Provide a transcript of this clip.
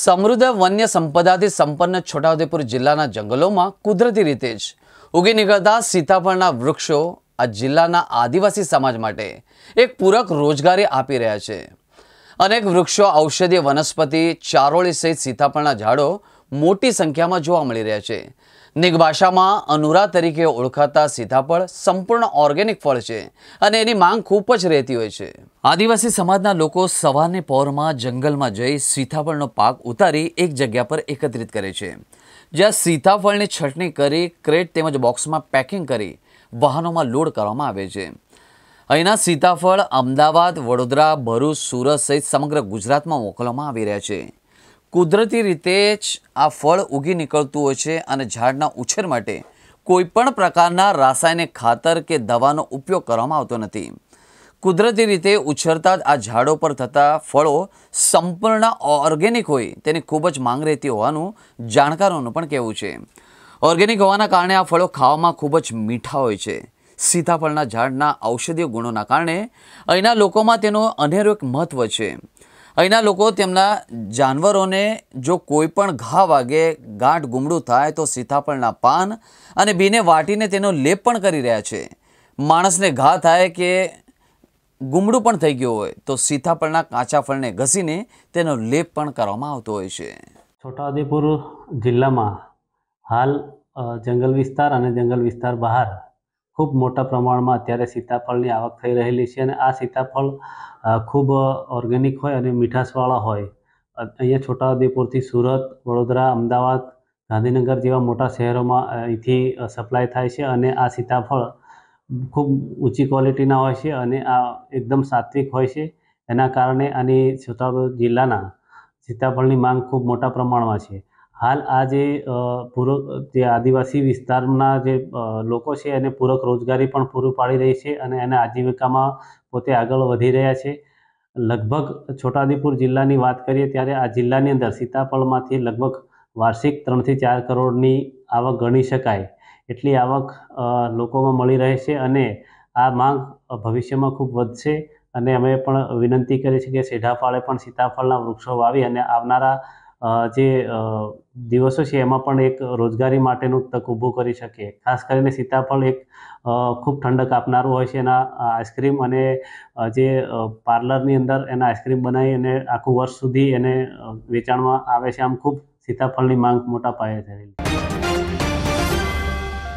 સમૃદ્ધ વન્ય સંપદાથી સંપન્ન છોટાઉદેપુર જિલ્લાના જંગલોમાં કુદરતી રીતે જ ઉગી નીકળતા સીતાફળના વૃક્ષો આ જિલ્લાના આદિવાસી સમાજ માટે એક પૂરક રોજગારી આપી રહ્યા છે અનેક વૃક્ષો ઔષધીય વનસ્પતિ ચારોળી સહિત સીતાફળના ઝાડો મોટી સંખ્યામાં જોવા મળી રહ્યા છે નિગ અનુરા તરીકે ઓળખાતા સીતાફળ સંપૂર્ણ ઓર્ગેનિક ફળ છે અને એની માંગ ખૂબ જ રહેતી હોય છે આદિવાસી સમાજના લોકો સવારને પહોરમાં જંગલમાં જઈ સીતાફળનો પાક ઉતારી એક જગ્યા પર એકત્રિત કરે છે જ્યાં સીતાફળની છટણી કરી ક્રેટ તેમજ બોક્સમાં પેકિંગ કરી વાહનોમાં લોડ કરવામાં આવે છે અહીંના સીતાફળ અમદાવાદ વડોદરા ભરૂચ સુરત સહિત સમગ્ર ગુજરાતમાં મોકલવામાં આવી રહ્યા છે કુદરતી રીતે જ આ ફળ ઉગી નીકળતું હોય છે અને ઝાડના ઉછેર માટે કોઈપણ પ્રકારના રાસાયણિક ખાતર કે દવાનો ઉપયોગ કરવામાં આવતો નથી કુદરતી રીતે ઉછરતા જ આ ઝાડો પર થતા ફળો સંપૂર્ણ ઓર્ગેનિક હોય તેની ખૂબ જ માંગ રહેતી હોવાનું જાણકારોનું પણ કહેવું છે ઓર્ગેનિક હોવાના કારણે આ ફળો ખાવામાં ખૂબ જ મીઠા હોય છે સીતાફળના ઝાડના ઔષધીય ગુણોના કારણે અહીંના લોકોમાં તેનો અનેરો એક મહત્ત્વ છે અહીંના લોકો તેમના જાનવરોને જો કોઈ પણ ઘા વાગે ગાંઠ ગુમડું થાય તો સીતાફળના પાન અને બીને વાટીને તેનો લેપ પણ કરી રહ્યા છે માણસને ઘા થાય કે ગુમડું પણ થઈ ગયું હોય તો સીતાફળના કાચા ફળને ઘસીને તેનો લેપ પણ કરવામાં આવતો હોય છે છોટાઉદેપુર જિલ્લામાં હાલ જંગલ વિસ્તાર અને જંગલ વિસ્તાર બહાર ખૂબ મોટા પ્રમાણમાં અત્યારે સીતાફળની આવક થઈ રહેલી છે અને આ સીતાફળ ખૂબ ઓર્ગેનિક હોય અને મીઠાશવાળા હોય અહીંયા છોટાઉદેપુરથી સુરત વડોદરા અમદાવાદ ગાંધીનગર જેવા મોટા શહેરોમાં અહીંથી સપ્લાય થાય છે અને આ સીતાફળ ખૂબ ઊંચી ક્વોલિટીના હોય છે અને આ એકદમ સાત્વિક હોય છે એના કારણે આની છોટાઉદેપુર જિલ્લાના સીતાફળની માંગ ખૂબ મોટા પ્રમાણમાં છે હાલ આ જે પૂરો જે આદિવાસી વિસ્તારના જે લોકો છે એને પૂરક રોજગારી પણ પૂરું પાડી રહી છે અને એને આજીવિકામાં પોતે આગળ વધી રહ્યા છે લગભગ છોટાદીપુર જિલ્લાની વાત કરીએ ત્યારે આ જિલ્લાની અંદર સીતાફળમાંથી લગભગ વાર્ષિક ત્રણથી ચાર કરોડની આવક ગણી શકાય એટલી આવક લોકોમાં મળી રહે છે અને આ માંગ ભવિષ્યમાં ખૂબ વધશે અને અમે પણ વિનંતી કરીએ છીએ કે સેઢા પણ સીતાફળના વૃક્ષો વાવી અને આવનારા જે દિવસો છે એમાં પણ એક રોજગારી માટેનું તક ઊભું કરી શકીએ ખાસ કરીને સીતાફળ એક ખૂબ ઠંડક આપનારું હોય છે એના આઈસ્ક્રીમ અને જે પાર્લરની અંદર એના આઈસ્ક્રીમ બનાવી અને આખું વર્ષ સુધી એને વેચાણમાં આવે છે આમ ખૂબ સીતાફળની માંગ મોટા પાયે થયેલી